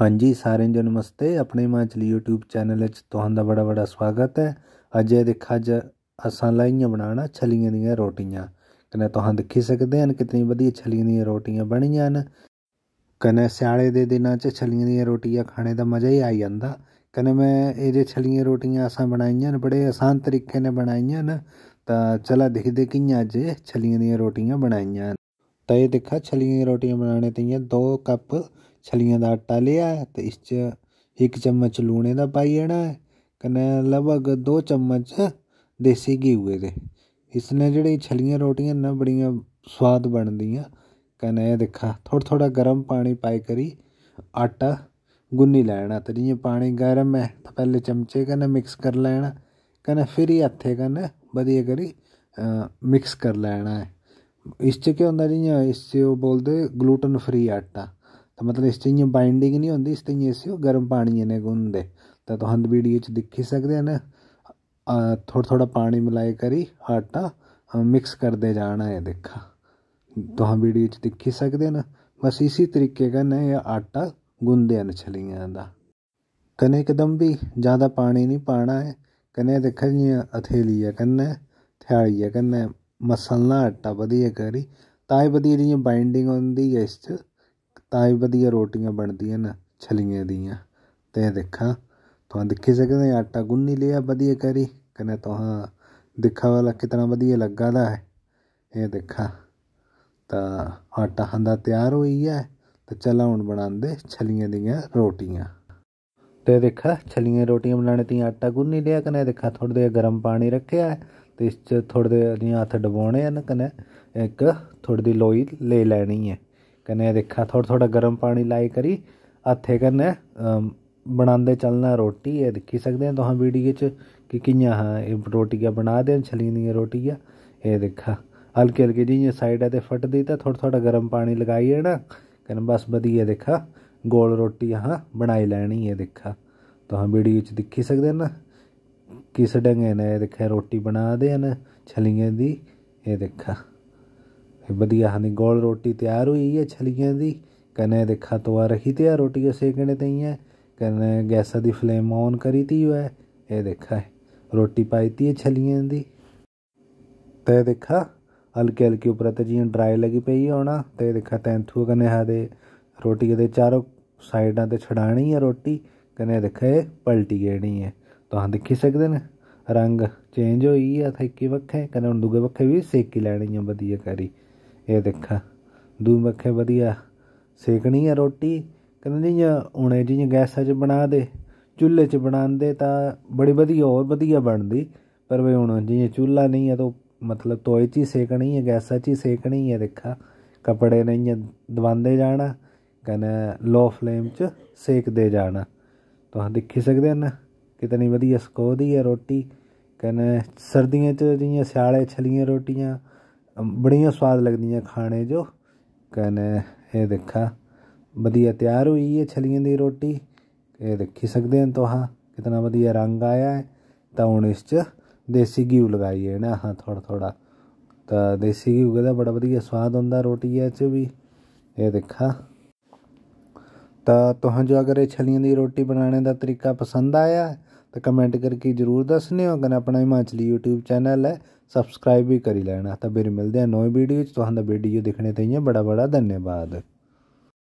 ਹਾਂਜੀ ਸਾਰਿਆਂ ਨੂੰ ਨਮਸਤੇ ਆਪਣੇ ਹਿਮਾਚਲੀ YouTube ਚੈਨਲ ਵਿੱਚ ਤੁਹਾਡਾ ਬੜਾ ਬੜਾ ਸਵਾਗਤ ਹੈ ਅੱਜ ਇਹ ਦੇਖਾ ਜ ਅਸਾਂ ਲਾਈਆਂ ਬਣਾਉਣਾ ਛਲੀਆਂ ਦੀਆਂ ਰੋਟੀਆਂ ਕਨੇ ਤੁਹਾਨੂੰ ਦੇਖੀ ਸਕਦੇ ਹਨ ਕਿਤਨੀ ਵਧੀਆ ਛਲੀਆਂ ਦੀਆਂ ਰੋਟੀਆਂ ਬਣੀਆਂ ਹਨ ਕਨੇ ਸਿਆਲੇ ਦੇ ਦਿਨਾਂ 'ਚ ਛਲੀਆਂ ਦੀਆਂ ਰੋਟੀਆਂ ਖਾਣੇ ਦਾ ਮਜ਼ਾ ਹੀ ਆ ਜਾਂਦਾ ਕਨੇ ਮੈਂ ਇਹ ਜੇ ਛਲੀਆਂ ਰੋਟੀਆਂ ਅਸਾਂ ਬਣਾਈਆਂ ਨੇ ਬੜੇ ਆਸਾਨ ਤਰੀਕੇ ਨੇ ਬਣਾਈਆਂ ਨੇ ਤਾਂ ਚਲਾ ਦੇਖਦੇ ਕਿ ਅੱਜ ਛਲੀਆਂ ਦੀਆਂ ਰੋਟੀਆਂ ਬਣਾਈਆਂ ਤਾਂ ਇਹ ਦੇਖਾ ਛਲੀਆਂ ਦੀਆਂ ਰੋਟੀਆਂ ਬਣਾਉਣੇ ਤਈਆਂ 2 ਕੱਪ छलियां दा आटा लिया ऐ ते इस च चम्मच लूने दा पाई जाना ऐ लगभग दो चम्मच देसी घ्यूए के इसनै जेह्ड़ी छलियां रोटियां न बड़िया स्वाद बनदियां कन्नै एह् दिक्खा थोह्ड़ा थोह्ड़ा गर्म पानी पाई करी आटा गुन्नी लैना ते जियां पानी गर्म है ते पैह्ले चमचे कन्नै मिक्स करी लैना कन्नै फिरी हत्थै कन्नै बधियै करी मिक्स कर लैना ऐ इस च केह् होंदा जियां इसी ग्लूटन फ्री आटा ਤਾਂ ਮਤਲਬ ਇਸ ਚ ਬਾਈਂਡਿੰਗ ਨਹੀਂ ਹੁੰਦੀ ਇਸ ਤੇ ਇਸੇ ਗਰਮ ਪਾਣੀ ਇਹਨੇ ਗੁੰਦੇ ਤਾਂ ਤੁਹਾਨੂੰ ਵੀਡੀਓ ਚ ਦਿਖੀ ਸਕਦੇ ਹਨ ਥੋੜਾ ਥੋੜਾ ਪਾਣੀ ਮਿਲਾਏ ਕਰੀ ਆਟਾ ਮਿਕਸ ਕਰਦੇ ਜਾਣਾ ਹੈ ਦੇਖਾ ਤੁਹਾਨੂੰ ਵੀਡੀਓ ਚ ਦਿਖੀ ਸਕਦੇ ਹਨ बस इसी तरीके का नया आटा गूंदे छलियां का कने एकदम भी ज़्यादा पानी नहीं पाना है कने देखा जी हथेली है कन्ने थ्याली है कन्ने मसलना आटा वधिया करी ताए वधिया जी बाइंडिंग होंगी है इस ਤਾਂ ਹੀ ਵਧੀਆ ਰੋਟੀਆਂ ਬਣਦੀਆਂ ਨਾ ਛਲੀਆਂ ਦੀਆਂ ਤੇ ਦੇਖਾਂ ਤੁਹਾਂ ਦੇਖੀ ਸਕਦੇ ਆਟਾ ਗੁੰਨੀ ਲਿਆ ਵਧੀਆ ਕਰੀ ਕਨੇ ਤੁਹਾਂ ਦਿਖਾ ਵਾਲਾ ਕਿਤਨਾ ਵਧੀਆ ਲੱਗਾ ਦਾ ਹੈ ਇਹ ਦੇਖਾਂ ਤਾਂ ਆਟਾ ਹੰਦਾ ਤਿਆਰ ਹੋਈ ਹੈ ਤੇ ਚਲਾ ਹੁਣ ਬਣਾਉਂਦੇ ਛਲੀਆਂ ਦੀਆਂ ਰੋਟੀਆਂ ਤੇ ਦੇਖਾ ਛਲੀਆਂ ਰੋਟੀਆਂ ਬਣਾਉਣੇ ਤੀ ਆਟਾ ਗੁੰਨੀ ਲਿਆ ਕਨੇ ਦੇਖਾ ਥੋੜਾ ਜਿਹਾ ਗਰਮ ਪਾਣੀ ਰੱਖਿਆ ਤੇ ਇਸ ਚ ਥੋੜੇ ਜਿਹਾ ਹੱਥ ਡਬੋਣੇ ਹਨ ਕਨੇ ਇੱਕ ਥੋੜੀ ਦੀ ਲੋਈ ਲੈ ਲੈਣੀ ਹੈ कन्नै दिक्खा थोड़ा थोह्ड़ा गर्म पानी लाई करी हत्थै कन्नै बनांदे चलना रोटी एह् दिक्खी सकदे तुस वीडियो च कि कि'यां रोटियां बना दे न छल्ली दियां रोटियां एह् दिक्खा हल्की हल्की जियां साइडा ते फटदी ते थोड़ा थोह्ड़ा गर्म पानी लगाई ओड़ना कन्नै बस बधिया दिक्खा गोल रोटी असें बनाई लैनी एह् दिक्खा तुस वीडियो च दिक्खी सकदे न किस ढंगै ने एह् रोटी बना दे न छल्लियें दी एह् दिक्खा ਵਧੀਆ ਹਨ गोल रोटी त्यार होई ऐ छलियें दी कन्नै दिक्खा तवा रखी ते है रोटियां सेकने ताईं कन्नै गैसा दी फ्लेम ऑन करी दी है ये देखा है रोटी पाई दी है छलियें दी ते देखा हल्की हल्की ऊपर ते जियां ड्राई लगी पई होना ते देखा तैंथू कन्नै हादे रोटी दे चारों साइडां ते छड़ानी ऐ रोटी कन्नै देखा एह् पलटी गेनी ऐ तुस दिक्खी सकदे न रंग चेंज होई गेआ था इक्की बक्खै कन्नै हून दूए बक्खै बी सेकी लैनी ऐ बधिया करी ਇਹ ਦੇਖਾ ਦੂ ਮੱਖੇ ਵਧੀਆ ਸੇਕਣੀ ਆ ਰੋਟੀ ਕਹਿੰਦੇ ਜੀ ਹੁਣੇ ਜੀ ਗੈਸਾਂ 'ਚ ਬਣਾ ਦੇ ਚੁੱਲ੍ਹੇ 'ਚ ਬਣਾਉਂਦੇ ਤਾਂ ਬੜੀ ਵਧੀਆ ਹੋਰ ਵਧੀਆ ਬਣਦੀ ਪਰ ਵੇ ਹੁਣ ਜੀ ਚੁੱਲ੍ਹਾ ਨਹੀਂ ਆ ਤਾਂ ਮਤਲਬ ਤੋਏ 'ਚ ਹੀ ਸੇਕਣੀ ਆ ਗੈਸਾਂ 'ਚ ਹੀ ਸੇਕਣੀ ਆ ਦੇਖਾ ਕਪੜੇ ਨਹੀਂ ਦਵਾਂਦੇ ਜਾਣਾ ਕਹਿੰਦਾ ਲੋ ਫਲੇਮ 'ਚ ਸੇਕਦੇ ਜਾਣਾ ਤੁਸੀਂ ਦੇਖੀ ਸਕਦੇ ਹੋ ਨਾ ਕਿਤਨੀ ਵਧੀਆ ਸਕੋਦੀ ਆ ਰੋਟੀ ਕਹਿੰਦਾ ਸਰਦੀਆਂ 'ਚ ਜਿਹੀਆਂ ਸਿਆਲੇ ਛਲੀਆਂ ਰੋਟੀਆਂ बड़िया स्वाद लगदियां खाने जो कन्नै एह् दिक्खा बधिया त्यार होई ऐ छल्लियें दी रोटी एह् दिक्खी सकदे न तुस कितना बढ़िया रंग आया है तो हून इस च देसी घ्यूऽ लगाइयै इ'नें असें थोह्ड़ा थोह्ड़ा तां देसी घ्यू दा बड़ा बढ़िया स्वाद औंदा रोटियै च बी एह् दिक्खा तां तुसें जो अगर एह् छल्लियें दी रोटी बनाने का तरीका पसंद आया ऐ ਤਾਂ ਕਮੈਂਟ ਕਰਕੇ ਜ਼ਰੂਰ ਦੱਸਨੇ ਹੋ ਕਿ ਆਪਣਾ ਹਿਮਾਚਲੀ YouTube ਚੈਨਲ ਹੈ ਸਬਸਕ੍ਰਾਈਬ ਵੀ ਕਰੀ ਲੈਣਾ ਤਾਂ ਫਿਰ ਮਿਲਦੇ ਆ ਨਵੇਂ ਵੀਡੀਓ ਚ ਦਾ ਵੀਡੀਓ ਦੇਖਣੇ ਤਈਆਂ ਬੜਾ ਬੜਾ ਧੰਨਵਾਦ